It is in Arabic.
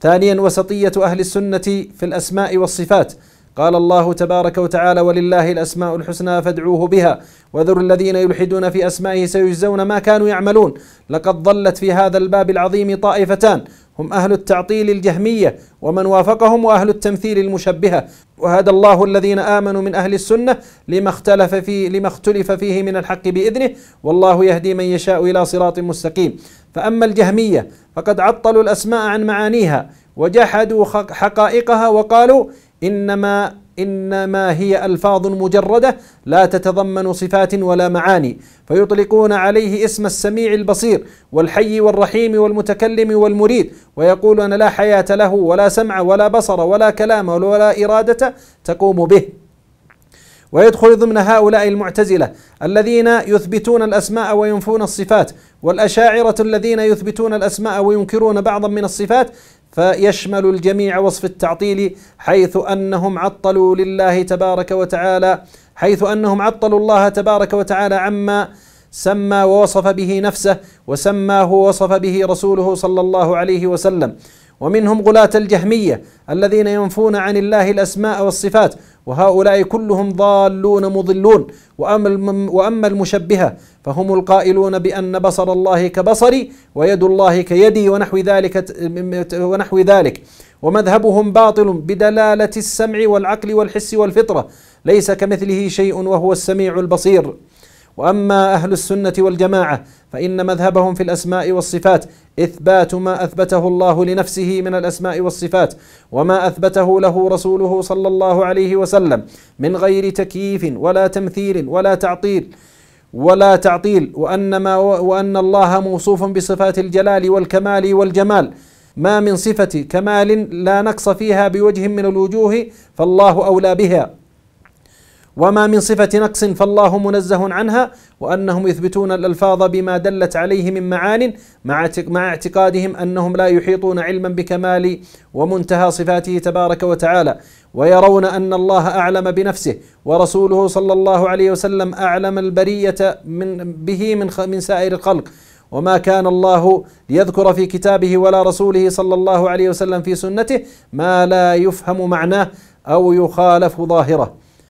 ثانيا وسطية أهل السنة في الأسماء والصفات قال الله تبارك وتعالى ولله الأسماء الحسنى فادعوه بها وذر الذين يلحدون في أسمائه سيجزون ما كانوا يعملون لقد ضلت في هذا الباب العظيم طائفتان هم أهل التعطيل الجهمية ومن وافقهم وأهل التمثيل المشبهة وهدى الله الذين آمنوا من أهل السنة لما اختلف فيه لما اختلف فيه من الحق بإذنه والله يهدي من يشاء إلى صراط مستقيم فأما الجهمية فقد عطلوا الأسماء عن معانيها وجحدوا حقائقها وقالوا إنما إنما هي ألفاظ مجردة لا تتضمن صفات ولا معاني فيطلقون عليه اسم السميع البصير والحي والرحيم والمتكلم والمريد ويقولون لا حياة له ولا سمع ولا بصر ولا كلام ولا إرادة تقوم به ويدخل ضمن هؤلاء المعتزلة الذين يثبتون الأسماء وينفون الصفات والأشاعرة الذين يثبتون الأسماء وينكرون بعضا من الصفات فيشمل الجميع وصف التعطيل حيث انهم عطلوا لله تبارك وتعالى حيث انهم عطلوا الله تبارك وتعالى عما سمى ووصف به نفسه وسماه ووصف به رسوله صلى الله عليه وسلم ومنهم غلاة الجهمية الذين ينفون عن الله الأسماء والصفات وهؤلاء كلهم ضالون مضلون وأما المشبهة فهم القائلون بأن بصر الله كبصري ويد الله كيدي ونحو ذلك ونحو ذلك ومذهبهم باطل بدلالة السمع والعقل والحس والفطرة ليس كمثله شيء وهو السميع البصير وأما أهل السنة والجماعة فإن مذهبهم في الأسماء والصفات إثبات ما أثبته الله لنفسه من الأسماء والصفات وما أثبته له رسوله صلى الله عليه وسلم من غير تكييف ولا تمثيل ولا تعطيل ولا تعطيل وأن, ما وأن الله موصوف بصفات الجلال والكمال والجمال ما من صفة كمال لا نقص فيها بوجه من الوجوه فالله أولى بها وما من صفة نقص فالله منزه عنها وأنهم يثبتون الألفاظ بما دلت عليه من معان مع اعتقادهم أنهم لا يحيطون علما بكمال ومنتهى صفاته تبارك وتعالى ويرون أن الله أعلم بنفسه ورسوله صلى الله عليه وسلم أعلم البرية من به من, من سائر الخلق وما كان الله ليذكر في كتابه ولا رسوله صلى الله عليه وسلم في سنته ما لا يفهم معناه أو يخالف ظاهره